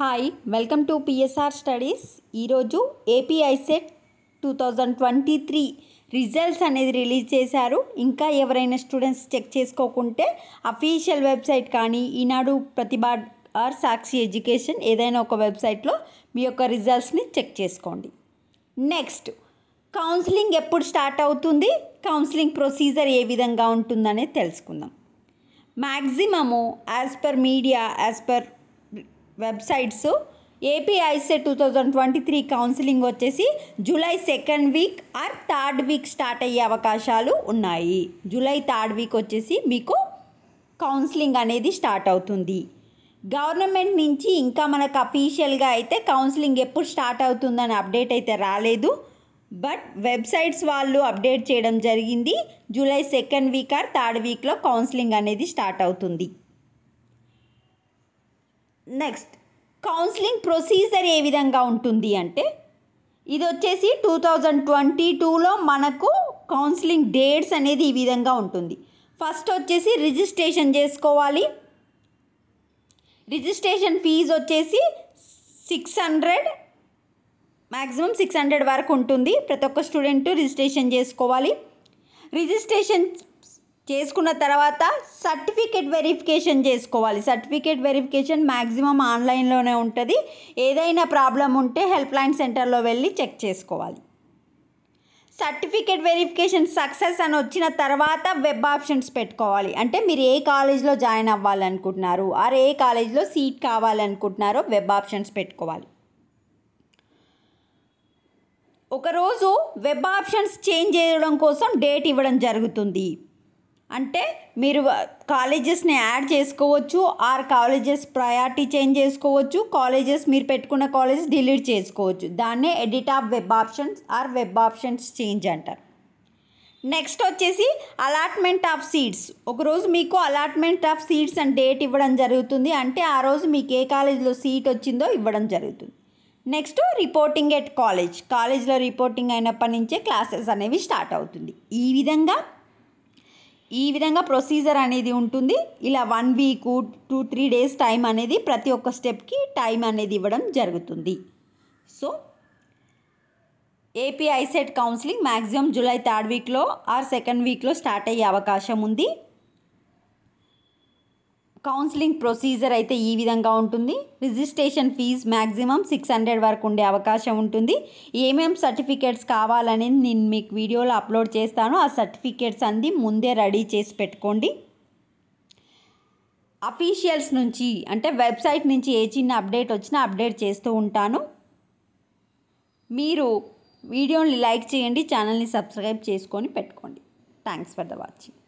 hi welcome to PSR studies ఈరోజు AP ICET two thousand twenty three results అనేది release చేశారు ఇంకా ఎవరైనా స్టూడెంట్స్ చెక్ చేసుకోకుంటే అఫీషియల్ వెబ్సైట్ కానీ ఈనాడు ప్రతిభా ఆర్ సాక్షి ఎడ్యుకేషన్ ఏదైనా ఒక వెబ్సైట్లో మీ యొక్క రిజల్ట్స్ని చెక్ చేసుకోండి నెక్స్ట్ కౌన్సిలింగ్ ఎప్పుడు స్టార్ట్ అవుతుంది కౌన్సిలింగ్ ప్రొసీజర్ ఏ విధంగా ఉంటుందనేది తెలుసుకుందాం maximum as per media as per websites AP ICET two thousand twenty three counselling వచ్చేసి July second week or third week start అయ్యే అవకాశాలు ఉన్నాయి జూలై థర్డ్ వీక్ వచ్చేసి మీకు కౌన్సిలింగ్ అనేది స్టార్ట్ అవుతుంది గవర్నమెంట్ నుంచి ఇంకా మనకు అఫీషియల్గా అయితే కౌన్సిలింగ్ ఎప్పుడు స్టార్ట్ అవుతుందని అప్డేట్ అయితే రాలేదు బట్ వెబ్సైట్స్ వాళ్ళు అప్డేట్ చేయడం జరిగింది July second week or third వీక్లో కౌన్సిలింగ్ అనేది స్టార్ట్ అవుతుంది నెక్స్ట్ కౌన్సిలింగ్ ప్రొసీజర్ ఏ విధంగా ఉంటుంది అంటే ఇది వచ్చేసి టూ థౌజండ్ ట్వంటీ టూలో మనకు కౌన్సిలింగ్ డేట్స్ అనేది ఈ విధంగా ఉంటుంది ఫస్ట్ వచ్చేసి రిజిస్ట్రేషన్ చేసుకోవాలి రిజిస్ట్రేషన్ ఫీజ్ వచ్చేసి six hundred maximum six hundred వరకు ఉంటుంది ప్రతి ఒక్క స్టూడెంట్ రిజిస్ట్రేషన్ చేసుకోవాలి రిజిస్ట్రేషన్ చేసుకున్న తర్వాత సర్టిఫికేట్ వెరిఫికేషన్ చేసుకోవాలి సర్టిఫికేట్ వెరిఫికేషన్ మ్యాక్సిమం ఆన్లైన్లోనే ఉంటుంది ఏదైనా ప్రాబ్లం ఉంటే హెల్ప్ లైన్ సెంటర్లో వెళ్ళి చెక్ చేసుకోవాలి సర్టిఫికేట్ వెరిఫికేషన్ సక్సెస్ అని వచ్చిన తర్వాత వెబ్ ఆప్షన్స్ పెట్టుకోవాలి అంటే మీరు ఏ కాలేజ్లో జాయిన్ అవ్వాలనుకుంటున్నారు ఆర్ ఏ కాలేజ్లో సీట్ కావాలనుకుంటున్నారో వెబ్ ఆప్షన్స్ పెట్టుకోవాలి ఒకరోజు వెబ్ ఆప్షన్స్ చేంజ్ చేయడం కోసం డేట్ ఇవ్వడం జరుగుతుంది అంటే మీరు కాలేజెస్ని యాడ్ చేసుకోవచ్చు ఆర్ కాలేజెస్ ప్రయారిటీ చేంజ్ చేసుకోవచ్చు కాలేజెస్ మీరు పెట్టుకున్న కాలేజెస్ డిలీట్ చేసుకోవచ్చు దాన్నే edit of web options or web options change అంటారు నెక్స్ట్ వచ్చేసి అలాట్మెంట్ ఆఫ్ సీట్స్ ఒకరోజు మీకు allotment of seats and date ఇవ్వడం జరుగుతుంది అంటే ఆ రోజు మీకు ఏ కాలేజీలో సీట్ వచ్చిందో ఇవ్వడం జరుగుతుంది నెక్స్ట్ రిపోర్టింగ్ ఎట్ కాలేజ్ కాలేజ్లో రిపోర్టింగ్ అయినప్పటి నుంచే క్లాసెస్ అనేవి స్టార్ట్ అవుతుంది ఈ విధంగా ఈ విధంగా ప్రొసీజర్ అనేది ఉంటుంది ఇలా one week two three days time అనేది ప్రతి ఒక్క స్టెప్కి టైం అనేది ఇవ్వడం జరుగుతుంది so AP ICET counselling maximum July third వీక్లో ఆర్ సెకండ్ వీక్లో స్టార్ట్ అయ్యే అవకాశం ఉంది కౌన్సిలింగ్ ప్రొసీజర్ అయితే ఈ విధంగా ఉంటుంది registration fee maximum six hundred వరకు ఉండే అవకాశం ఉంటుంది ఏమేమి సర్టిఫికేట్స్ కావాలని నేను మీకు వీడియోలో అప్లోడ్ చేస్తాను ఆ సర్టిఫికేట్స్ అంది ముందే రెడీ చేసి పెట్టుకోండి అఫీషియల్స్ నుంచి అంటే వెబ్సైట్ నుంచి ఏ చిన్న అప్డేట్ వచ్చినా అప్డేట్ చేస్తూ ఉంటాను మీరు వీడియోని లైక్ చేయండి ఛానల్ని సబ్స్క్రైబ్ చేసుకొని పెట్టుకోండి థ్యాంక్స్ ఫర్ ద వాచింగ్